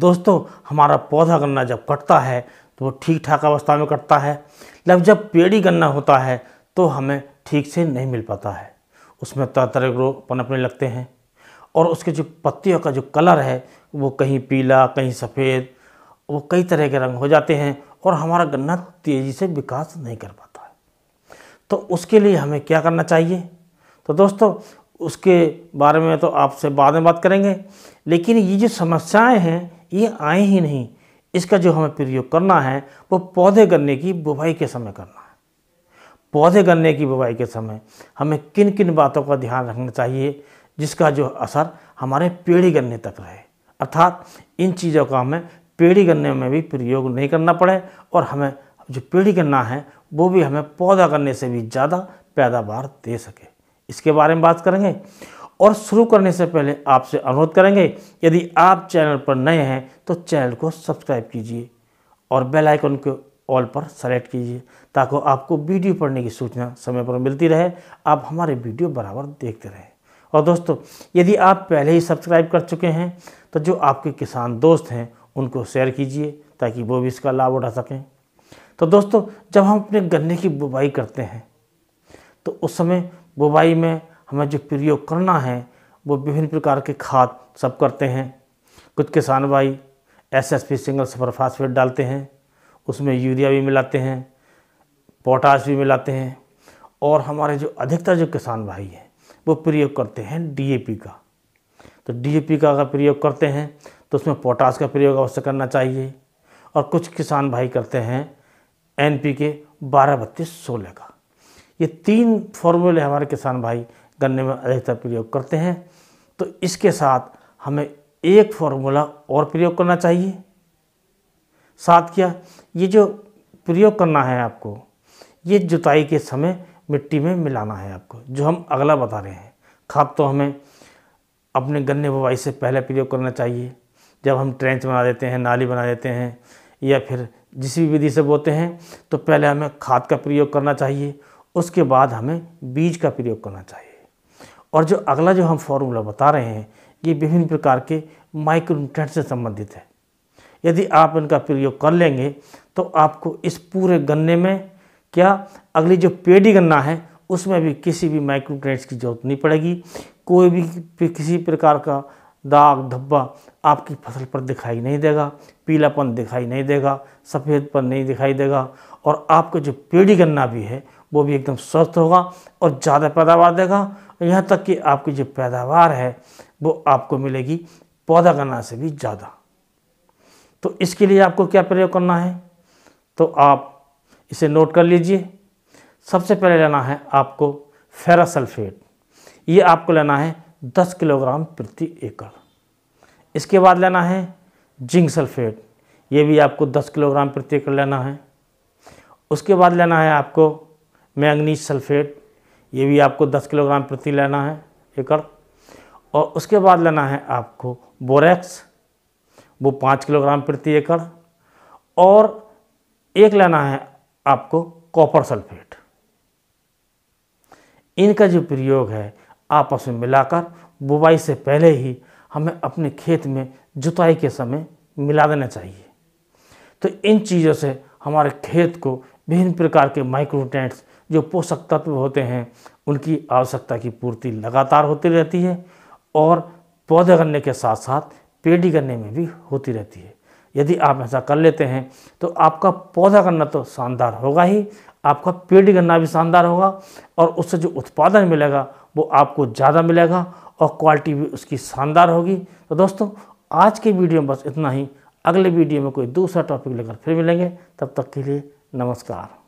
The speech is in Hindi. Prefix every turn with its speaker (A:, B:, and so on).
A: दोस्तों हमारा पौधा गन्ना जब कटता है तो वो ठीक ठाक अवस्था में कटता है लेकिन जब पेड़ी गन्ना होता है तो हमें ठीक से नहीं मिल पाता है उसमें तरह तरह के रोग पनपने लगते हैं और उसके जो पत्तियों का जो कलर है वो कहीं पीला कहीं सफ़ेद वो कई तरह के रंग हो जाते हैं और हमारा गन्ना तेज़ी से विकास नहीं कर पाता है तो उसके लिए हमें क्या करना चाहिए तो दोस्तों उसके बारे में तो आपसे बाद में बात करेंगे लेकिन ये जो समस्याएं हैं ये आए ही नहीं इसका जो हमें प्रयोग करना है वो पौधे गन्ने की बुवाई के समय करना है पौधे गन्ने की बुवाई के समय हमें किन किन बातों का ध्यान रखना चाहिए जिसका जो असर हमारे पेड़ी गन्ने तक रहे अर्थात इन चीज़ों का हमें पेड़ी गन्ने में भी प्रयोग नहीं करना पड़े और हमें जो पेड़ी गन्ना है वो भी हमें पौधा गन्ने से भी ज़्यादा पैदावार दे सके इसके बारे में बात करेंगे और शुरू करने से पहले आपसे अनुरोध करेंगे यदि आप चैनल पर नए हैं तो चैनल को सब्सक्राइब कीजिए और बेल आइकन को ऑल पर सेलेक्ट कीजिए ताकि आपको वीडियो पढ़ने की सूचना समय पर मिलती रहे आप हमारे वीडियो बराबर देखते रहें और दोस्तों यदि आप पहले ही सब्सक्राइब कर चुके हैं तो जो आपके किसान दोस्त हैं उनको शेयर कीजिए ताकि वो भी इसका लाभ उठा सकें तो दोस्तों जब हम अपने गन्ने की बुबाई करते हैं तो उस समय बुबाई में हमें जो प्रयोग करना है वो विभिन्न प्रकार के खाद सब करते हैं कुछ किसान भाई S S P single super phosphate डालते हैं उसमें यूरिया भी मिलाते हैं पोटाश भी मिलाते हैं और हमारे जो अधिकतर जो किसान भाई हैं वो प्रयोग करते हैं डीएपी का तो डीएपी का अगर प्रयोग करते हैं तो उसमें पोटास का प्रयोग अवश्य करना चाहिए और कुछ किसान भाई करते हैं एन पी के बारह बत्तीस सोलह का ये तीन फॉर्मूले हमारे किसान भाई गन्ने में अधिकतर प्रयोग करते हैं तो इसके साथ हमें एक फॉर्मूला और प्रयोग करना चाहिए साथ क्या ये जो प्रयोग करना है आपको ये जुताई के समय मिट्टी में मिलाना है आपको जो हम अगला बता रहे हैं खाद तो हमें अपने गन्ने बुवाई से पहले प्रयोग करना चाहिए जब हम ट्रेंच बना देते हैं नाली बना देते हैं या फिर जिस भी विधि से बोते हैं तो पहले हमें खाद का प्रयोग करना चाहिए उसके बाद हमें बीज का प्रयोग करना चाहिए और जो अगला जो हम फॉर्मूला बता रहे हैं ये विभिन्न प्रकार के माइक्रो से संबंधित है यदि आप इनका प्रयोग कर लेंगे तो आपको इस पूरे गन्ने में क्या अगली जो पेडी गन्ना है उसमें भी किसी भी माइक्रो की जरूरत नहीं पड़ेगी कोई भी किसी प्रकार का दाग धब्बा आपकी फसल पर दिखाई नहीं देगा पीलापन दिखाई नहीं देगा सफ़ेदपन नहीं दिखाई देगा और आपका जो पेड़ी गन्ना भी है वो भी एकदम स्वस्थ होगा और ज़्यादा पैदावार देगा यहाँ तक कि आपकी जो पैदावार है वो आपको मिलेगी पौधा गन्ना से भी ज़्यादा तो इसके लिए आपको क्या प्रयोग करना है तो आप इसे नोट कर लीजिए सबसे पहले लेना है आपको फेरासल्फेट ये आपको लेना है 10 किलोग्राम प्रति एकड़ इसके बाद लेना है जिंक सल्फेट ये भी आपको 10 किलोग्राम प्रति एकड़ लेना है उसके बाद लेना है आपको मैंगनीज सल्फेट ये भी आपको 10 किलोग्राम प्रति लेना है एकड़ और उसके बाद लेना है आपको बोरेक्स वो पाँच किलोग्राम प्रति एकड़ और एक लेना है आपको कॉपर सल्फेट इनका जो प्रयोग है आपस में मिलाकर बुवाई से पहले ही हमें अपने खेत में जुताई के समय मिला देना चाहिए तो इन चीज़ों से हमारे खेत को विभिन्न प्रकार के माइक्रोटेंट्स जो पोषक तत्व होते हैं उनकी आवश्यकता की पूर्ति लगातार होती रहती है और पौधे गन्ने के साथ साथ पेडी गन्ने में भी होती रहती है यदि आप ऐसा कर लेते हैं तो आपका पौधा करना तो शानदार होगा ही आपका पेड़ी गन्ना भी शानदार होगा और उससे जो उत्पादन मिलेगा वो आपको ज़्यादा मिलेगा और क्वालिटी भी उसकी शानदार होगी तो दोस्तों आज के वीडियो में बस इतना ही अगले वीडियो में कोई दूसरा टॉपिक लेकर फिर मिलेंगे तब तक के लिए नमस्कार